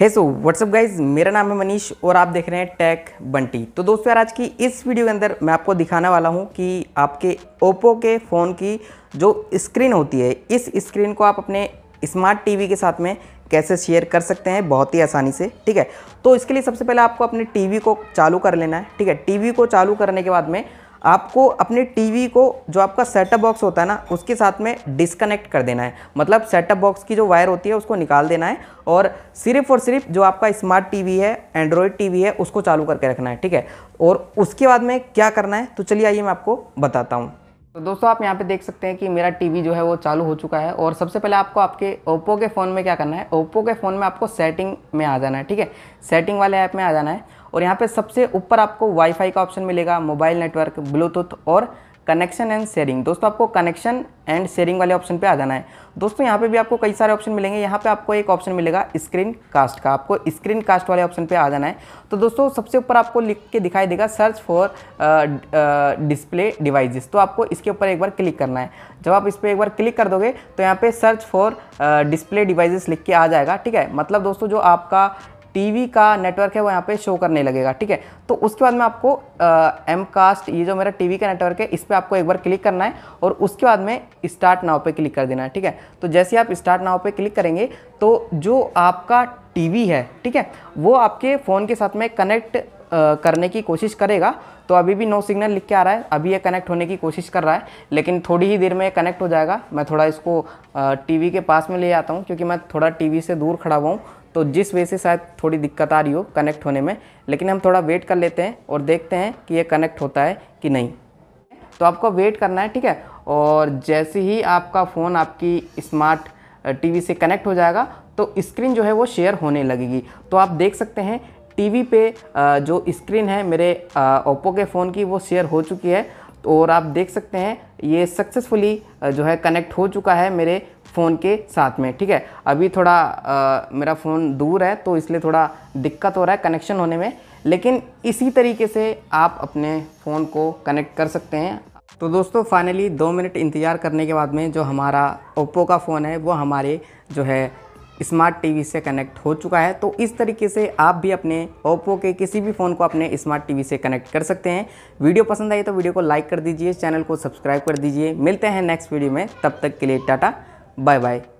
हे so what's up guys मेरा नाम है मनीष और आप देख रहे हैं टैक बंटी तो दोस्तों यार आज की इस वीडियो के अंदर मैं आपको दिखाने वाला हूँ कि आपके ओप्पो के फ़ोन की जो स्क्रीन होती है इस स्क्रीन को आप अपने स्मार्ट टीवी के साथ में कैसे शेयर कर सकते हैं बहुत ही आसानी से ठीक है तो इसके लिए सबसे पहले आपको अपने टी को चालू कर लेना है ठीक है टी को चालू करने के बाद में आपको अपने टीवी को जो आपका सेटअप बॉक्स होता है ना उसके साथ में डिसकनेक्ट कर देना है मतलब सेटअप बॉक्स की जो वायर होती है उसको निकाल देना है और सिर्फ और सिर्फ जो आपका स्मार्ट टीवी है एंड्रॉयड टीवी है उसको चालू करके रखना है ठीक है और उसके बाद में क्या करना है तो चलिए आइए मैं आपको बताता हूँ तो दोस्तों आप यहाँ पे देख सकते हैं कि मेरा टीवी जो है वो चालू हो चुका है और सबसे पहले आपको आपके ओप्पो के फ़ोन में क्या करना है ओप्पो के फ़ोन में आपको सेटिंग में आ जाना है ठीक है सेटिंग वाले ऐप में आ जाना है और यहाँ पे सबसे ऊपर आपको वाईफाई का ऑप्शन मिलेगा मोबाइल नेटवर्क ब्लूटूथ और कनेक्शन एंड शेयरिंग दोस्तों आपको कनेक्शन एंड शेयरिंग वाले ऑप्शन पे आ जाना है दोस्तों यहाँ पे भी आपको कई सारे ऑप्शन मिलेंगे यहाँ पे आपको एक ऑप्शन मिलेगा स्क्रीन कास्ट का आपको स्क्रीन कास्ट वाले ऑप्शन पे आ जाना है तो दोस्तों सबसे ऊपर आपको लिख के दिखाई देगा सर्च फॉर डिस्प्ले डिवाइजेस तो आपको इसके ऊपर एक बार क्लिक करना है जब आप इस पर एक बार क्लिक कर दोगे तो यहाँ पर सर्च फॉर डिस्प्ले डिवाइजेस लिख के आ जाएगा ठीक है मतलब दोस्तों जो आपका टीवी का नेटवर्क है वो यहाँ पे शो करने लगेगा ठीक है तो उसके बाद में आपको एम कास्ट ये जो मेरा टीवी का नेटवर्क है इस पर आपको एक बार क्लिक करना है और उसके बाद में स्टार्ट नाव पे क्लिक कर देना है ठीक है तो जैसे आप स्टार्ट नाव पे क्लिक करेंगे तो जो आपका टीवी है ठीक है वो आपके फ़ोन के साथ में कनेक्ट करने की कोशिश करेगा तो अभी भी नो सिग्नल लिख के आ रहा है अभी ये कनेक्ट होने की कोशिश कर रहा है लेकिन थोड़ी ही देर में कनेक्ट हो जाएगा मैं थोड़ा इसको टीवी के पास में ले आता हूँ क्योंकि मैं थोड़ा टीवी से दूर खड़ा हुआ हूँ तो जिस वजह से शायद थोड़ी दिक्कत आ रही हो कनेक्ट होने में लेकिन हम थोड़ा वेट कर लेते हैं और देखते हैं कि ये कनेक्ट होता है कि नहीं तो आपको वेट करना है ठीक है और जैसे ही आपका फ़ोन आपकी स्मार्ट टीवी से कनेक्ट हो जाएगा तो स्क्रीन जो है वो शेयर होने लगेगी तो आप देख सकते हैं टीवी पे जो स्क्रीन है मेरे ओप्पो के फ़ोन की वो शेयर हो चुकी है और आप देख सकते हैं ये सक्सेसफुली जो है कनेक्ट हो चुका है मेरे फ़ोन के साथ में ठीक है अभी थोड़ा आ, मेरा फ़ोन दूर है तो इसलिए थोड़ा दिक्कत हो रहा है कनेक्शन होने में लेकिन इसी तरीके से आप अपने फ़ोन को कनेक्ट कर सकते हैं तो दोस्तों फाइनली दो मिनट इंतज़ार करने के बाद में जो हमारा ओप्पो का फ़ोन है वो हमारे जो है स्मार्ट टीवी से कनेक्ट हो चुका है तो इस तरीके से आप भी अपने ओप्पो के किसी भी फ़ोन को अपने स्मार्ट टीवी से कनेक्ट कर सकते हैं वीडियो पसंद आई तो वीडियो को लाइक कर दीजिए चैनल को सब्सक्राइब कर दीजिए मिलते हैं नेक्स्ट वीडियो में तब तक के लिए टाटा बाय बाय